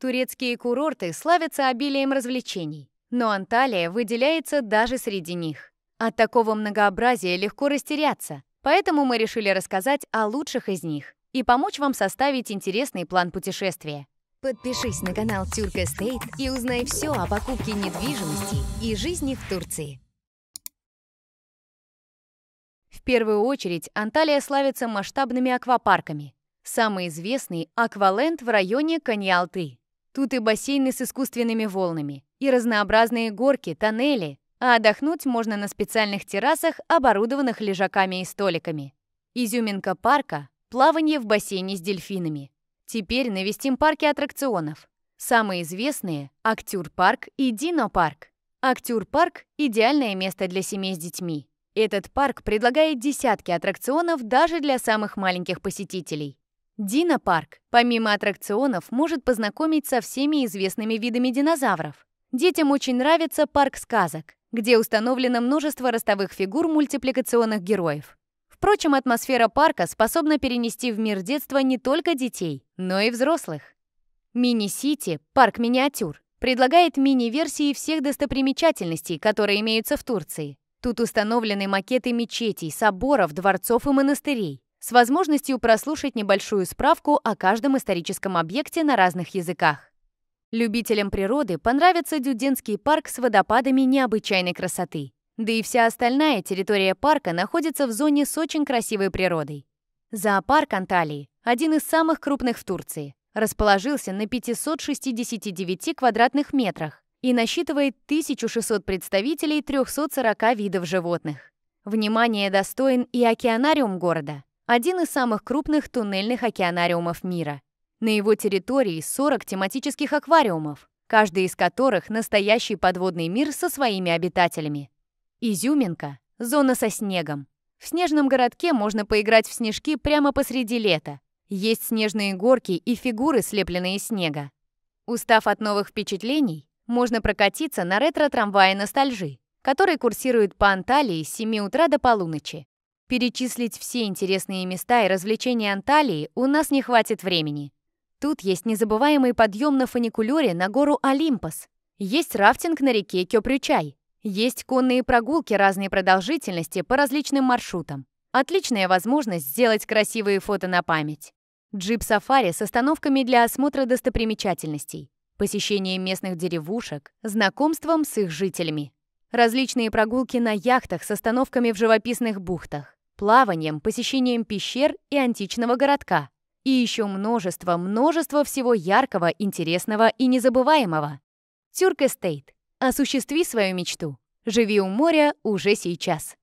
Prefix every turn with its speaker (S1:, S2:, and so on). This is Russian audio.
S1: Турецкие курорты славятся обилием развлечений, но Анталия выделяется даже среди них. От такого многообразия легко растеряться, поэтому мы решили рассказать о лучших из них и помочь вам составить интересный план путешествия. Подпишись на канал Тюрк Эстейт и узнай все о покупке недвижимости и жизни в Турции. В первую очередь Анталия славится масштабными аквапарками. Самый известный – акваленд в районе Каньялты. Тут и бассейны с искусственными волнами, и разнообразные горки, тоннели, а отдохнуть можно на специальных террасах, оборудованных лежаками и столиками. Изюминка парка – плавание в бассейне с дельфинами. Теперь навестим парки аттракционов. Самые известные – Актюр-парк и Дино-парк. Актюр-парк – идеальное место для семей с детьми. Этот парк предлагает десятки аттракционов даже для самых маленьких посетителей. Дина Парк, помимо аттракционов, может познакомить со всеми известными видами динозавров. Детям очень нравится парк сказок, где установлено множество ростовых фигур мультипликационных героев. Впрочем, атмосфера парка способна перенести в мир детства не только детей, но и взрослых. Мини-сити, парк миниатюр, предлагает мини-версии всех достопримечательностей, которые имеются в Турции. Тут установлены макеты мечетей, соборов, дворцов и монастырей с возможностью прослушать небольшую справку о каждом историческом объекте на разных языках. Любителям природы понравится Дюденский парк с водопадами необычайной красоты. Да и вся остальная территория парка находится в зоне с очень красивой природой. Зоопарк Анталии – один из самых крупных в Турции. Расположился на 569 квадратных метрах и насчитывает 1600 представителей 340 видов животных. Внимание достоин и океанариум города – один из самых крупных туннельных океанариумов мира. На его территории 40 тематических аквариумов, каждый из которых – настоящий подводный мир со своими обитателями. Изюминка – зона со снегом. В снежном городке можно поиграть в снежки прямо посреди лета. Есть снежные горки и фигуры, слепленные из снега. Устав от новых впечатлений, можно прокатиться на ретро-трамвае «Ностальжи», который курсирует по Анталии с 7 утра до полуночи. Перечислить все интересные места и развлечения Анталии у нас не хватит времени. Тут есть незабываемый подъем на фуникулере на гору Олимпос. Есть рафтинг на реке Кёпрючай. Есть конные прогулки разной продолжительности по различным маршрутам. Отличная возможность сделать красивые фото на память. Джип-сафари с остановками для осмотра достопримечательностей, посещением местных деревушек, знакомством с их жителями. Различные прогулки на яхтах с остановками в живописных бухтах плаванием, посещением пещер и античного городка. И еще множество, множество всего яркого, интересного и незабываемого. Тюрк Эстейт. Осуществи свою мечту. Живи у моря уже сейчас.